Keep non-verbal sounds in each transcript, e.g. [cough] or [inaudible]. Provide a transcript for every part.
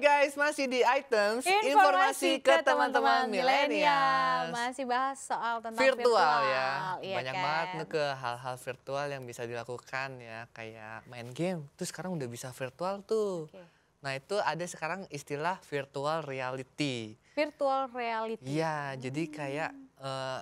guys, masih di Items, informasi, informasi ke teman-teman milenial. Masih bahas soal tentang virtual, ya. virtual ya. Iya Banyak kan? banget ke hal-hal virtual yang bisa dilakukan ya, kayak main game. Terus sekarang udah bisa virtual tuh. Okay. Nah itu ada sekarang istilah virtual reality. Virtual reality. Iya, hmm. jadi kayak uh,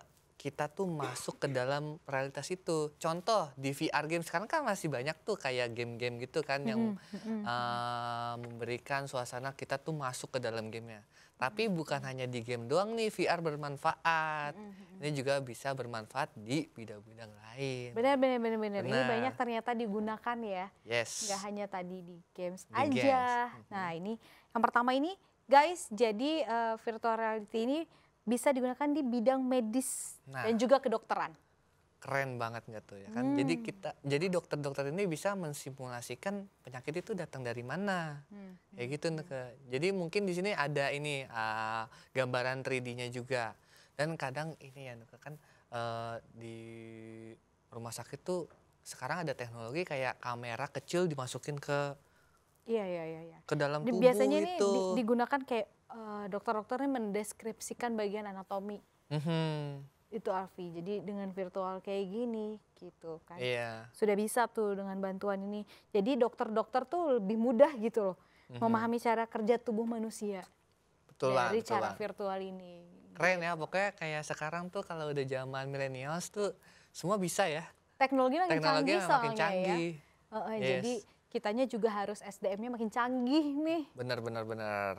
kita tuh masuk ke dalam realitas itu. Contoh di VR game sekarang kan masih banyak tuh kayak game-game gitu kan yang mm-hmm. uh, memberikan suasana kita tuh masuk ke dalam gamenya. Tapi bukan hanya di game doang nih VR bermanfaat. Mm-hmm, ini juga bisa bermanfaat di bidang-bidang lain. Benar, benar, benar, benar. Ini banyak ternyata digunakan ya. Yes. Gak hanya tadi di games di aja. Games. Nah ini yang pertama ini guys, jadi uh, virtual reality ini bisa digunakan di bidang medis nah, dan juga kedokteran. Keren banget nggak tuh ya kan? Hmm. Jadi kita jadi dokter-dokter ini bisa mensimulasikan penyakit itu datang dari mana. Hmm. Ya gitu hmm. Jadi mungkin di sini ada ini uh, gambaran 3D-nya juga. Dan kadang ini ya kan uh, di rumah sakit tuh sekarang ada teknologi kayak kamera kecil dimasukin ke Iya iya iya. iya. Ke dalam tubuh Biasanya itu. Biasanya ini digunakan kayak uh, dokter-dokternya mendeskripsikan bagian anatomi. Mm-hmm. Itu Alfi. Jadi dengan virtual kayak gini gitu kan. Iya. Sudah bisa tuh dengan bantuan ini. Jadi dokter-dokter tuh lebih mudah gitu loh mm-hmm. memahami cara kerja tubuh manusia. Betul lah. dari betulan. cara virtual ini. Keren ya pokoknya kayak sekarang tuh kalau udah zaman milenials tuh semua bisa ya. Teknologi makin Teknologi canggih makin ya. canggih. Ya. Uh, uh, yes. Jadi kitanya juga harus SDM-nya makin canggih nih. Benar, benar, benar.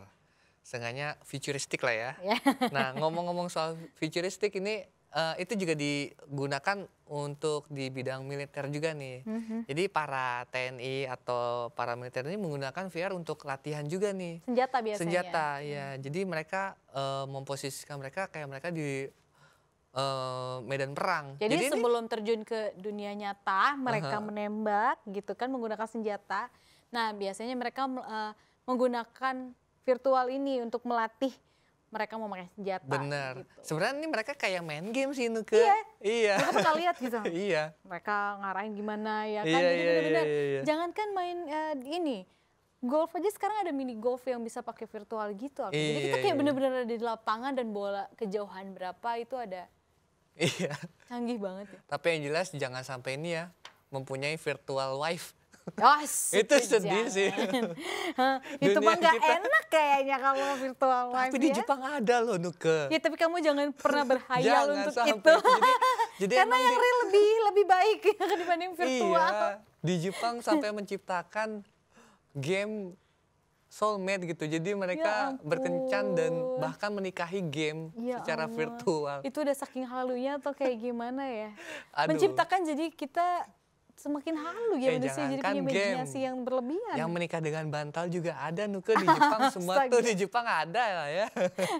Seenggaknya futuristik lah ya. ya. [laughs] nah, ngomong-ngomong soal futuristik ini, uh, itu juga digunakan untuk di bidang militer juga nih. Mm-hmm. Jadi para TNI atau para militer ini menggunakan VR untuk latihan juga nih. Senjata biasanya. Senjata, ya. Hmm. Jadi mereka uh, memposisikan mereka kayak mereka di Eh, medan perang. Jadi, Jadi sebelum ini... terjun ke dunia nyata, mereka uh -huh. menembak gitu kan menggunakan senjata. Nah, biasanya mereka uh, menggunakan virtual ini untuk melatih mereka mau pakai senjata. Bener. Gitu. Sebenarnya ini mereka kayak main game sih Nuke. Iya. Iya. Kita pernah lihat gitu. [laughs] iya. Mereka ngarahin gimana ya kan. Iya, gitu, iya, gitu, iya, iya, iya, iya. kan main uh, ini. Golf aja sekarang ada mini golf yang bisa pakai virtual gitu. Iya, Jadi kita kayak iya. iya. bener-bener ada di lapangan dan bola kejauhan berapa itu ada Iya. Canggih banget ya. Tapi yang jelas jangan sampai ini ya mempunyai virtual wife. Oh, [laughs] itu sedih sih. itu [laughs] mah kita. enak kayaknya kalau virtual wife. Tapi di ya. Jepang ada loh Nuke. Ya tapi kamu jangan pernah [laughs] berhayal jangan untuk itu. Jadi, jadi Karena yang real lebih lebih baik dibanding iya. virtual. Iya, di Jepang sampai menciptakan game soulmate gitu. Jadi mereka ya berkencan dan bahkan menikahi game ya secara Allah. virtual. Itu udah saking halunya atau kayak [laughs] gimana ya? Aduh. Menciptakan jadi kita semakin halu ya eh, manusia jadi punya imajinasi yang berlebihan. Yang menikah dengan bantal juga ada nuke di [laughs] Jepang semua tuh di Jepang ada lah ya.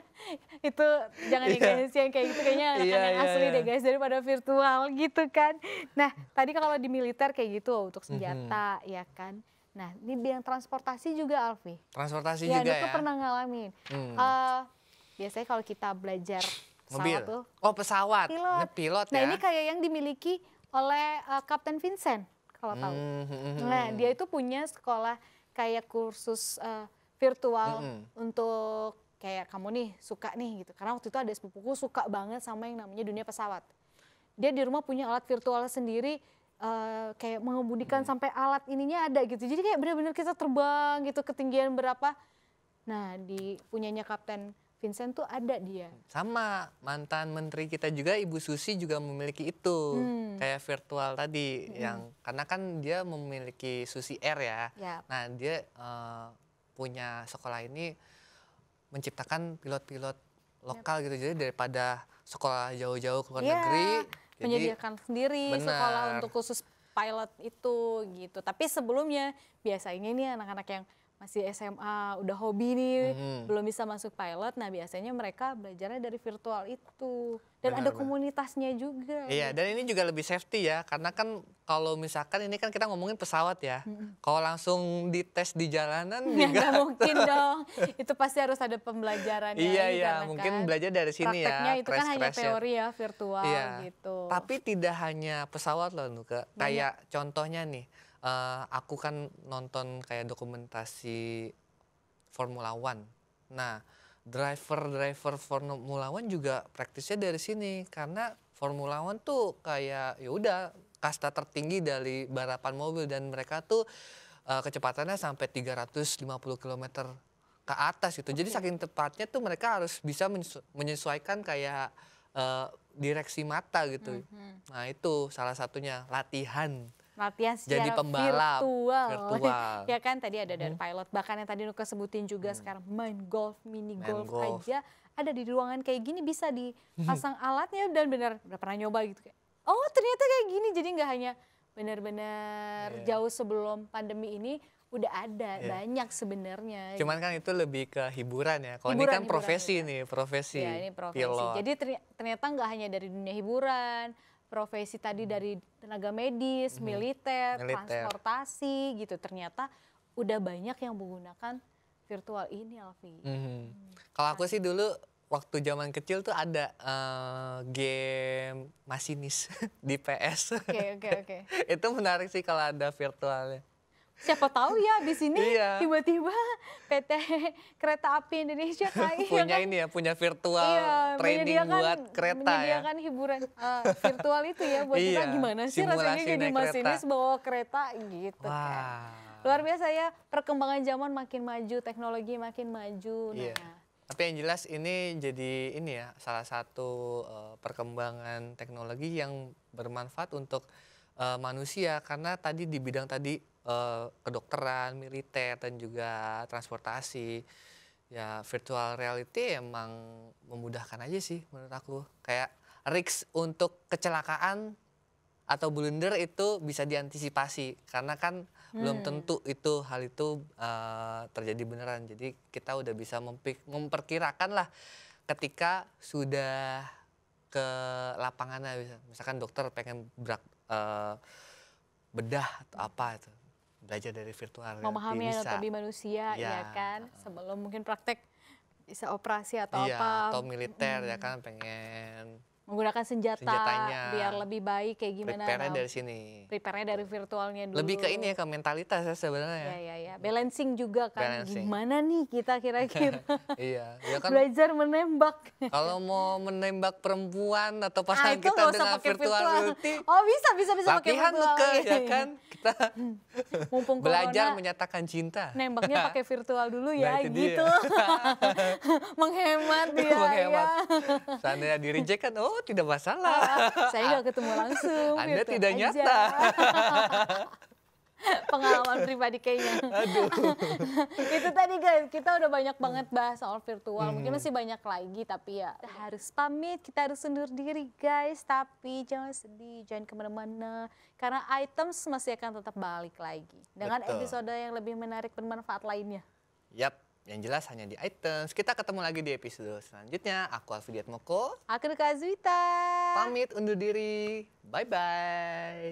[laughs] itu jangan yeah. guys yang kayak gitu kayaknya yeah, yeah, yang iya, asli yeah. deh guys daripada virtual gitu kan. Nah, tadi kalau di militer kayak gitu oh, untuk senjata mm -hmm. ya kan. Nah, di bidang transportasi juga Alfi. Transportasi ya, juga ya? pernah ngalamin. Hmm. Uh, biasanya kalau kita belajar Mobil. pesawat tuh. Oh, pesawat. Pilot. Ini pilot nah, ya. ini kayak yang dimiliki oleh uh, Kapten Vincent kalau tahu. Hmm, hmm, hmm, nah, dia itu punya sekolah kayak kursus uh, virtual hmm. untuk kayak kamu nih suka nih gitu. Karena waktu itu ada sepupuku suka banget sama yang namanya dunia pesawat. Dia di rumah punya alat virtual sendiri uh, kayak mengemudikan hmm. sampai alat ininya ada gitu. Jadi kayak benar-benar kita terbang gitu ketinggian berapa. Nah, di punyanya Kapten Vincent tuh ada dia. Sama mantan menteri kita juga Ibu Susi juga memiliki itu. Hmm. Kayak virtual tadi hmm. yang karena kan dia memiliki Susi Air ya. Yep. Ya. Nah, dia uh, punya sekolah ini menciptakan pilot-pilot ya. lokal yep. gitu. Jadi daripada sekolah jauh-jauh ke luar yeah. negeri menyediakan sendiri benar. sekolah untuk khusus pilot itu gitu. Tapi sebelumnya biasanya ini anak-anak yang masih SMA udah hobi nih hmm. belum bisa masuk pilot nah biasanya mereka belajarnya dari virtual itu dan benar, ada benar. komunitasnya juga iya dan ini juga lebih safety ya karena kan kalau misalkan ini kan kita ngomongin pesawat ya hmm. kalau langsung dites di jalanan [laughs] nggak ya, mungkin dong itu pasti harus ada pembelajaran iya iya kan, mungkin kan belajar dari sini ya itu kan crash, kan hanya ya. teori ya virtual iya. gitu tapi tidak hanya pesawat loh Nuka kayak contohnya nih uh, aku kan nonton kayak dokumentasi Formula One. Nah, driver-driver Formula One juga praktisnya dari sini karena Formula One tuh kayak ya udah kasta tertinggi dari balapan mobil dan mereka tuh uh, kecepatannya sampai 350 km ke atas gitu. Okay. Jadi saking tepatnya tuh mereka harus bisa menyesuaikan kayak uh, direksi mata gitu. Mm -hmm. Nah, itu salah satunya latihan latihan secara jadi pembalap virtual. virtual. [laughs] ya kan tadi ada dan pilot bahkan yang tadi Nuka sebutin juga hmm. sekarang main golf, mini main golf, golf aja ada di ruangan kayak gini bisa dipasang alatnya dan benar udah pernah nyoba gitu kayak oh ternyata kayak gini jadi nggak hanya benar-benar yeah. jauh sebelum pandemi ini udah ada yeah. banyak sebenarnya. Cuman kan gitu. itu lebih ke hiburan ya. Kalau ini kan profesi hiburan. nih, profesi. Ya, ini profesi. Pilot. Jadi ternyata nggak hanya dari dunia hiburan, profesi tadi hmm. dari tenaga medis, -hmm. militer, militer, transportasi gitu. Ternyata udah banyak yang menggunakan virtual ini, Alfi. Hmm. -hmm. Kalau aku sih nah. dulu waktu zaman kecil tuh ada uh, game masinis [laughs] di PS. Oke, oke, oke. [laughs] Itu menarik sih kalau ada virtualnya siapa tahu ya di sini iya. tiba-tiba PT Kereta Api Indonesia KAI [laughs] ya punya kan, ini ya punya virtual iya, training buat kereta ya ya. hiburan uh, virtual itu ya buat iya, kita gimana sih rasanya jadi masinis bawa kereta gitu kan? Wah. kan. Luar biasa ya perkembangan zaman makin maju, teknologi makin maju. Nah, iya. Tapi yang jelas ini jadi ini ya salah satu uh, perkembangan teknologi yang bermanfaat untuk uh, manusia karena tadi di bidang tadi uh, kedokteran, militer dan juga transportasi. Ya virtual reality emang memudahkan aja sih menurut aku. Kayak risk untuk kecelakaan atau blunder itu bisa diantisipasi karena kan hmm. belum tentu itu hal itu uh, terjadi beneran jadi kita udah bisa memperkirakan lah ketika sudah ke lapangannya misalkan dokter pengen berak, uh, bedah atau apa itu belajar dari virtual memahami lebih manusia ya. ya kan sebelum mungkin praktek bisa operasi atau ya, apa atau militer ya kan pengen menggunakan senjata Senjatanya. biar lebih baik kayak gimana? Prepare dari sini. Prepare dari virtualnya dulu. Lebih ke ini ya ke mentalitas ya sebenarnya. Ya ya ya. Balancing juga kan. Balancing. Gimana nih kita kira-kira? [laughs] iya. Ya [laughs] kan, Belajar menembak. kalau mau menembak perempuan atau ah, pasangan nah, kita dengan pakai virtual, reality. Oh bisa bisa bisa pakai virtual. Luka, iya, ya iya. kan kita [laughs] mumpung belajar menyatakan cinta. Nembaknya pakai virtual dulu ya nah, gitu. Menghemat dia. Menghemat. Ya. Seandainya di reject kan oh oh tidak masalah. Ah, saya nggak ketemu langsung. Anda gitu tidak Anjay. nyata. [laughs] pengalaman pribadi kayaknya. Aduh. [laughs] itu tadi guys, kita udah banyak banget bahas soal virtual. Hmm. Mungkin masih banyak lagi tapi ya kita harus pamit, kita harus undur diri guys. Tapi jangan sedih, jangan kemana-mana. Karena items masih akan tetap balik lagi. Dengan Betul. episode yang lebih menarik bermanfaat lainnya. Yap. Yang jelas hanya di iTunes. Kita ketemu lagi di episode selanjutnya. Aku Alfidiat Moko. Aku Nuka Pamit undur diri. Bye-bye.